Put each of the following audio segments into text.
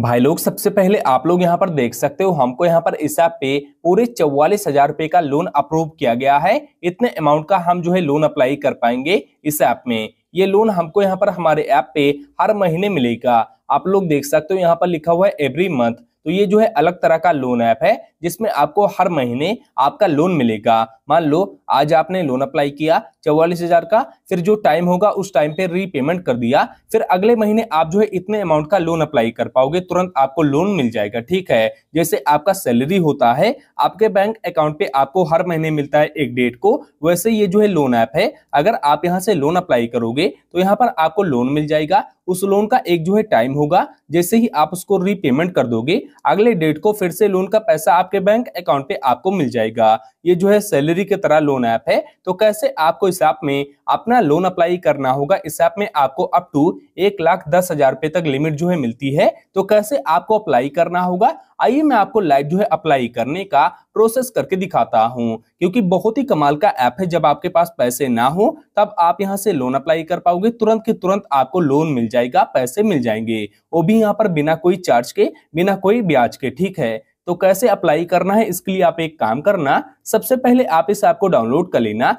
भाई लोग सबसे पहले आप लोग यहाँ पर देख सकते हो हमको यहाँ पर ईसा पे पूरे चौवालीस हजार रुपए का लोन अप्रूव किया गया है इतने अमाउंट का हम जो है लोन अप्लाई कर पाएंगे इस ऐप में ये लोन हमको यहाँ पर हमारे ऐप पे हर महीने मिलेगा आप लोग देख सकते हो यहाँ पर लिखा हुआ है एवरी मंथ तो ये जो है अलग तरह का लोन ऐप है जिसमें आपको हर महीने आपका लोन मिलेगा मान लो आज आपने लोन अप्लाई किया चौवालीस हजार का फिर जो टाइम होगा उस टाइम पे रीपेमेंट कर दिया फिर अगले महीने आप जो है इतने अमाउंट का लोन अप्लाई कर पाओगे तुरंत आपको लोन मिल जाएगा ठीक है जैसे आपका सैलरी होता है आपके बैंक अकाउंट पे आपको हर महीने मिलता है एक डेट को वैसे ये जो है लोन ऐप है अगर आप यहाँ से लोन अप्लाई करोगे तो यहाँ पर आपको लोन मिल जाएगा उस लोन का एक जो है टाइम होगा जैसे ही आप उसको रीपेमेंट कर दोगे अगले डेट को फिर से लोन का पैसा आप आपके बैंक अकाउंट पे आपको मिल जाएगा ये जो है सैलरी के तरह लोन ऐप है तो कैसे आपको इस ऐप में अपना लोन अप्लाई करना होगा इस ऐप में आपको अप टू एक लाख दस हजार रुपए तक लिमिट जो है मिलती है तो कैसे आपको अप्लाई करना होगा आइए मैं आपको लाइव जो है अप्लाई करने का प्रोसेस करके दिखाता हूँ क्योंकि बहुत ही कमाल का ऐप है जब आपके पास पैसे ना हो तब आप यहाँ से लोन अप्लाई कर पाओगे तुरंत के तुरंत आपको लोन मिल जाएगा पैसे मिल जाएंगे वो भी यहाँ पर बिना कोई चार्ज के बिना कोई ब्याज के ठीक है तो कैसे अप्लाई करना है इसके लिए आप एक काम करना सबसे पहले आप इस ऐप को डाउनलोड कर लेना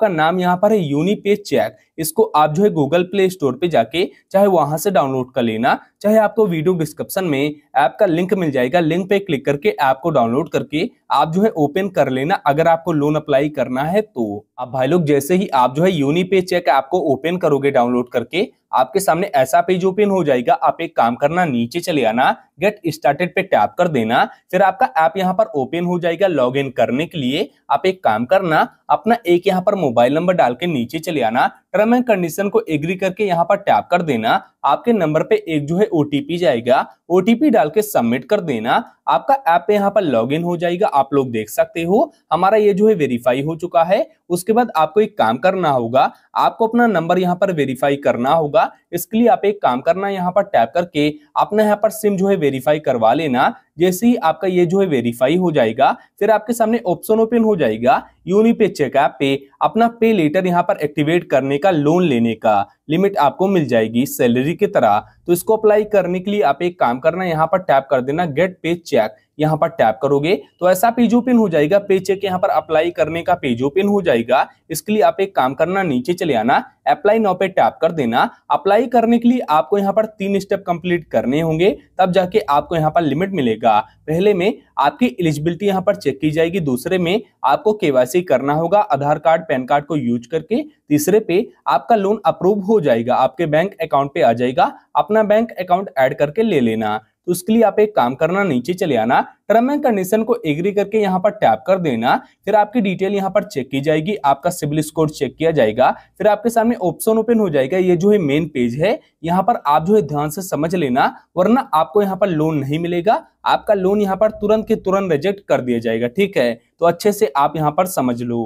का नाम यहाँ पर है यूनिपे चेक इसको आप जो है गूगल प्ले स्टोर पे जाके चाहे वहां से डाउनलोड कर लेना चाहे आपको वीडियो डिस्क्रिप्शन में ऐप का लिंक मिल जाएगा लिंक पे क्लिक करके ऐप को डाउनलोड करके आप जो है ओपन कर लेना अगर आपको लोन अप्लाई करना है तो अब भाई लोग जैसे ही आप जो है यूनिपे चेक ऐप को ओपन करोगे डाउनलोड करके आपके सामने ऐसा पेज ओपन हो जाएगा आप एक काम करना नीचे चले आना गेट स्टार्टेड पे टैप कर देना फिर आपका ऐप आप यहाँ पर ओपन हो जाएगा लॉग इन करने के लिए आप एक काम करना अपना एक यहाँ पर मोबाइल नंबर डाल के नीचे चले आना टर्म एंड कंडीशन को एग्री करके यहाँ पर टैप कर देना आपके नंबर पे एक जो है ओटीपी जाएगा ओटीपी डाल के सबमिट कर देना आपका ऐप आप यहाँ पर लॉगिन हो जाएगा आप लोग देख सकते हो हमारा ये जो है वेरीफाई हो चुका है उसके बाद आपको एक काम करना होगा आपको अपना नंबर यहाँ पर वेरीफाई करना होगा इसके लिए आप एक काम करना यहाँ पर टैप करके अपना यहाँ पर सिम जो है वेरीफाई करवा लेना जैसे ही आपका ये जो है वेरीफाई हो जाएगा फिर आपके सामने ऑप्शन ओपन हो जाएगा यूनिपे चेकअप पे अपना पे लेटर यहाँ पर एक्टिवेट करने का लोन लेने का लिमिट आपको मिल जाएगी सैलरी की तरह तो इसको अप्लाई करने के लिए आप एक काम करना यहाँ पर टैप कर देना गेट पे चेक यहाँ पर टैप करोगे तो ऐसा पेज ओपन हो जाएगा पे चेक यहाँ पर अप्लाई करने का पेज ओपन हो जाएगा इसके लिए आप एक काम करना नीचे चले आना अप्लाई नाउ पे टैप कर देना अप्लाई करने के लिए आपको यहाँ पर तीन स्टेप कंप्लीट करने होंगे तब जाके आपको यहाँ पर लिमिट मिलेगा पहले में आपकी एलिजिबिलिटी यहाँ पर चेक की जाएगी दूसरे में आपको केवासी करना होगा आधार कार्ड पैन कार्ड को यूज करके तीसरे पे आपका लोन अप्रूव हो जाएगा आपके बैंक अकाउंट पे आ जाएगा अपना बैंक अकाउंट एड करके ले लेना तो उसके लिए आप एक काम करना नीचे चले आना टर्म एंड कंडीशन को एग्री करके यहाँ पर टैप कर देना फिर आपकी डिटेल यहाँ पर चेक की जाएगी आपका सिविल स्कोर चेक किया जाएगा फिर आपके सामने ऑप्शन ओपन हो जाएगा ये जो है मेन पेज है यहाँ पर आप जो है ध्यान से समझ लेना वरना आपको यहाँ पर लोन नहीं मिलेगा आपका लोन यहाँ पर तुरंत के तुरंत रिजेक्ट कर दिया जाएगा ठीक है तो अच्छे से आप यहाँ पर समझ लो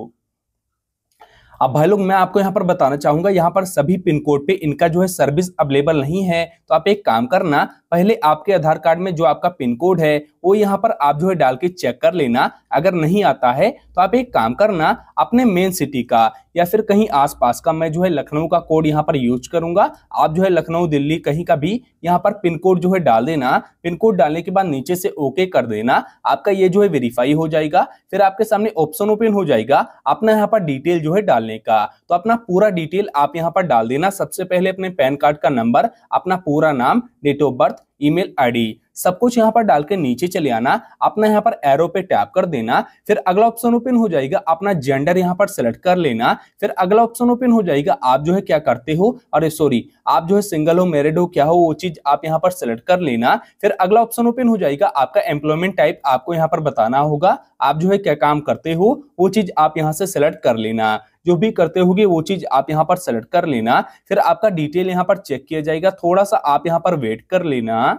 अब भाई लोग मैं आपको यहाँ पर बताना चाहूंगा यहाँ पर सभी पिन कोड पे इनका जो है सर्विस अवेलेबल नहीं है तो आप एक काम करना पहले आपके आधार कार्ड में जो आपका पिन कोड है वो यहाँ पर आप जो है डाल के चेक कर लेना अगर नहीं आता है तो आप एक काम करना अपने मेन सिटी का या फिर कहीं आसपास का मैं जो है लखनऊ का कोड यहाँ पर यूज करूंगा आप जो है लखनऊ दिल्ली कहीं का भी यहाँ पर पिन कोड जो है डाल देना पिन कोड डालने के बाद नीचे से ओके कर देना आपका ये जो है वेरीफाई हो जाएगा फिर आपके सामने ऑप्शन ओपन हो जाएगा अपना यहाँ पर डिटेल जो है डालने निकालने का तो अपना पूरा डिटेल आप यहाँ पर डाल देना सबसे पहले अपने पैन कार्ड का नंबर अपना पूरा नाम date of birth email ID सब कुछ यहाँ पर डाल के नीचे चले आना अपना यहाँ पर एरो पे टैप कर देना फिर अगला ऑप्शन ओपन हो जाएगा अपना जेंडर यहाँ पर सेलेक्ट कर लेना फिर अगला ऑप्शन ओपन हो जाएगा आप जो है क्या करते हो अरे सॉरी आप जो है सिंगल हो मैरिड हो क्या हो वो चीज आप यहाँ पर सेलेक्ट कर लेना फिर अगला ऑप्शन ओपन हो जाएगा आपका एम्प्लॉयमेंट टाइप आपको यहाँ पर बताना होगा आप जो है क्या काम करते हो वो चीज आप यहाँ से सेलेक्ट कर लेना जो भी करते होगे वो चीज आप यहाँ पर सेलेक्ट कर लेना फिर आपका डिटेल यहाँ पर चेक किया जाएगा थोड़ा सा आप यहाँ पर वेट कर लेना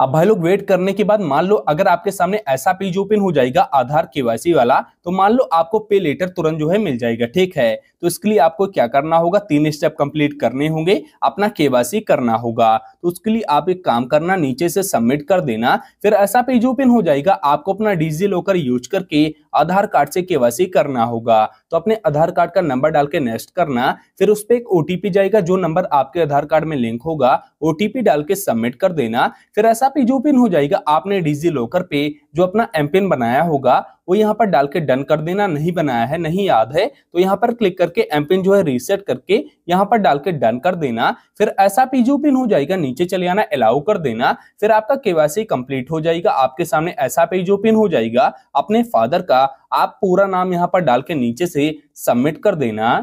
अब भाई लोग वेट करने के बाद मान लो अगर आपके सामने ऐसा पेज ओपन हो जाएगा आधार केवाईसी वाला तो मान लो आपको पे लेटर तुरंत जो है मिल जाएगा ठीक है तो इसके लिए आपको क्या करना होगा तीन स्टेप कंप्लीट करने होंगे अपना केवाईसी करना होगा तो उसके लिए आप एक काम करना नीचे से सबमिट कर देना फिर ऐसा पेज ओपन हो जाएगा आपको अपना डिजी लॉकर यूज करके आधार कार्ड से केवासी करना होगा तो अपने आधार कार्ड का नंबर डाल के नेक्स्ट करना फिर उस पर एक ओटीपी जाएगा जो नंबर आपके आधार कार्ड में लिंक होगा ओटीपी डाल के सबमिट कर देना फिर ऐसा पैसा पे जो पिन हो जाएगा आपने डिजी लॉकर पे जो अपना एम पिन बनाया होगा वो यहाँ पर डाल के डन कर देना नहीं बनाया है नहीं याद है तो यहाँ पर क्लिक करके एम पिन जो है रीसेट करके यहाँ पर डाल के डन कर देना फिर ऐसा पीजो पिन हो जाएगा नीचे चले आना अलाउ कर देना फिर आपका केवासी कंप्लीट हो जाएगा आपके सामने ऐसा पीजू पिन हो जाएगा अपने फादर का आप पूरा नाम यहाँ पर डाल के नीचे से सबमिट कर देना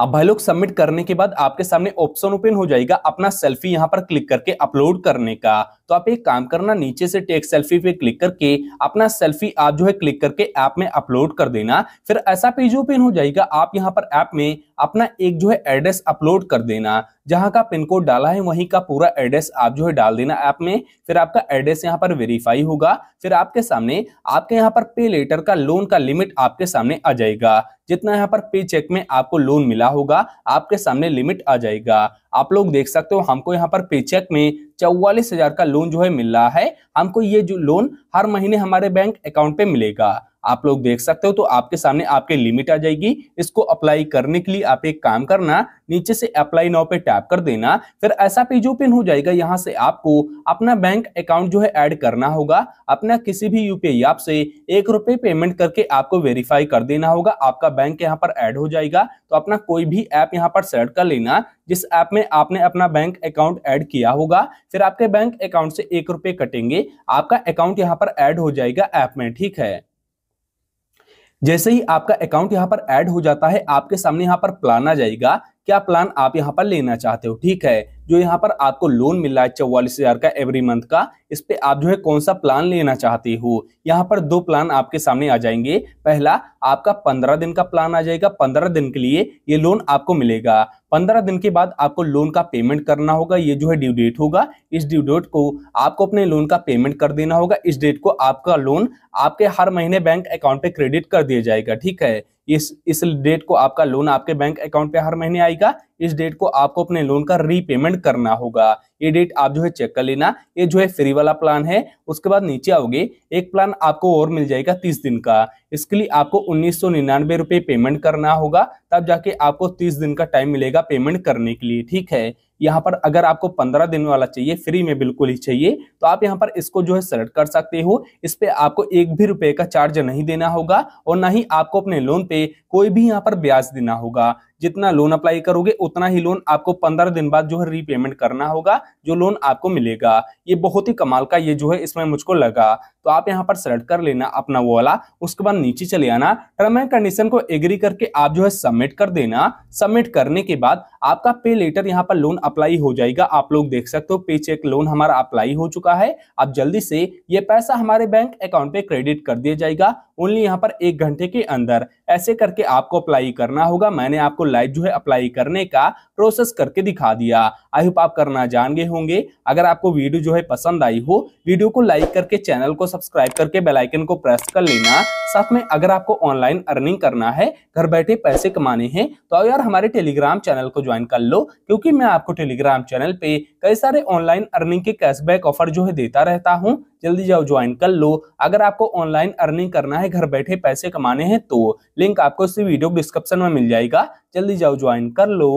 अब भाई लोग सबमिट करने के बाद आपके सामने ऑप्शन ओपन हो जाएगा अपना सेल्फी यहाँ पर क्लिक करके अपलोड करने का तो आप एक काम करना नीचे से टेक सेल्फी पे क्लिक करके अपना सेल्फी आप जो है क्लिक करके ऐप में अपलोड कर देना फिर ऐसा पेज ओपन हो जाएगा आप यहाँ पर ऐप में अपना एक जो है एड्रेस अपलोड कर देना जहां का पिन कोड डाला है वहीं का पूरा एड्रेस आप जो है डाल देना ऐप में फिर आपका एड्रेस यहां पर वेरीफाई होगा फिर आपके सामने आपके यहां पर पे लेटर का लोन का लिमिट आपके सामने आ जाएगा जितना यहां पर पे चेक में आपको लोन मिला होगा आपके सामने लिमिट आ जाएगा आप लोग देख सकते हो हमको यहाँ पर पे चेक में चौवालीस का लोन जो है मिल रहा है हमको ये जो लोन हर महीने हमारे बैंक अकाउंट पे मिलेगा आप लोग देख सकते हो तो आपके सामने आपके लिमिट आ जाएगी इसको अप्लाई करने के लिए आप एक काम करना नीचे से अप्लाई नाउ पे टैप कर देना फिर ऐसा पेज ओपन हो जाएगा यहाँ से आपको अपना बैंक अकाउंट जो है ऐड करना होगा अपना किसी भी यूपीआई ऐप से एक रुपए पेमेंट करके आपको वेरीफाई कर देना होगा आपका बैंक यहाँ पर ऐड हो जाएगा तो अपना कोई भी ऐप यहाँ पर सेलेक्ट कर लेना जिस ऐप में आपने अपना बैंक अकाउंट ऐड किया होगा फिर आपके बैंक अकाउंट से एक रुपए कटेंगे आपका अकाउंट यहाँ पर ऐड हो जाएगा ऐप में ठीक है जैसे ही आपका अकाउंट यहां पर ऐड हो जाता है आपके सामने यहां पर प्लान आ जाएगा क्या प्लान आप यहाँ पर लेना चाहते हो ठीक है जो यहाँ पर आपको लोन मिल रहा है चौवालीस हजार का एवरी मंथ का इस पे आप जो है कौन सा प्लान लेना चाहते हो यहाँ पर दो प्लान आपके सामने आ जाएंगे पहला आपका पंद्रह दिन का प्लान आ जाएगा पंद्रह दिन के लिए ये लोन आपको मिलेगा पंद्रह दिन के बाद आपको लोन का पेमेंट करना होगा ये जो है ड्यू डेट होगा इस ड्यू डेट को आपको अपने लोन का पेमेंट कर देना होगा इस डेट को आपका लोन आपके हर महीने बैंक अकाउंट पे क्रेडिट कर दिया जाएगा ठीक है इस इस डेट को आपका लोन आपके बैंक अकाउंट पे हर महीने आएगा इस डेट को आपको अपने लोन का रीपेमेंट करना होगा ये डेट आप जो है चेक कर लेना ये जो है फ्री वाला प्लान है उसके बाद नीचे आओगे एक प्लान आपको और मिल जाएगा तीस दिन का इसके लिए आपको उन्नीस सौ पेमेंट करना होगा तब जाके आपको तीस दिन का टाइम मिलेगा पेमेंट करने के लिए ठीक है यहाँ पर अगर आपको पंद्रह दिन वाला चाहिए फ्री में बिल्कुल ही चाहिए तो आप यहाँ पर इसको जो है सेलेक्ट कर सकते हो इस पर आपको एक भी रुपये का चार्ज नहीं देना होगा और ना ही आपको अपने लोन पे कोई भी यहाँ पर ब्याज देना होगा जितना लोन अप्लाई करोगे उतना ही लोन आपको पंद्रह दिन बाद जो है रीपेमेंट करना होगा जो लोन आपको मिलेगा ये बहुत ही कमाल का ये जो है इसमें मुझको लगा तो आप यहाँ पर सेलेक्ट कर लेना अपना वो वाला उसके बाद नीचे चले आना टर्म एंड कंडीशन को एग्री करके आप जो है सबमिट कर देना सबमिट करने के बाद आपका पे लेटर यहाँ पर लोन अप्लाई हो जाएगा आप लोग देख सकते हो पे चेक लोन हमारा अप्लाई हो चुका है अब जल्दी से ये पैसा हमारे बैंक अकाउंट पे क्रेडिट कर दिया जाएगा ओनली यहाँ पर एक घंटे के अंदर ऐसे करके आपको अप्लाई करना होगा मैंने आपको लाइव जो है अप्लाई करने का प्रोसेस करके दिखा दिया आई होप आप करना जान गए होंगे अगर आपको वीडियो जो है पसंद आई हो वीडियो को लाइक करके चैनल को सब्सक्राइब करके बेल आइकन को प्रेस कर लेना साथ में अगर आपको ऑनलाइन अर्निंग करना है घर बैठे पैसे कमाने हैं तो यार हमारे टेलीग्राम चैनल को ज्वाइन कर लो क्योंकि मैं आपको टेलीग्राम चैनल पे कई सारे ऑनलाइन अर्निंग के कैशबैक ऑफर जो है देता रहता हूँ जल्दी जाओ ज्वाइन कर लो अगर आपको ऑनलाइन अर्निंग करना है घर बैठे पैसे कमाने हैं तो लिंक आपको इस वीडियो डिस्क्रिप्शन में मिल जाएगा जल्दी जाओ ज्वाइन कर लो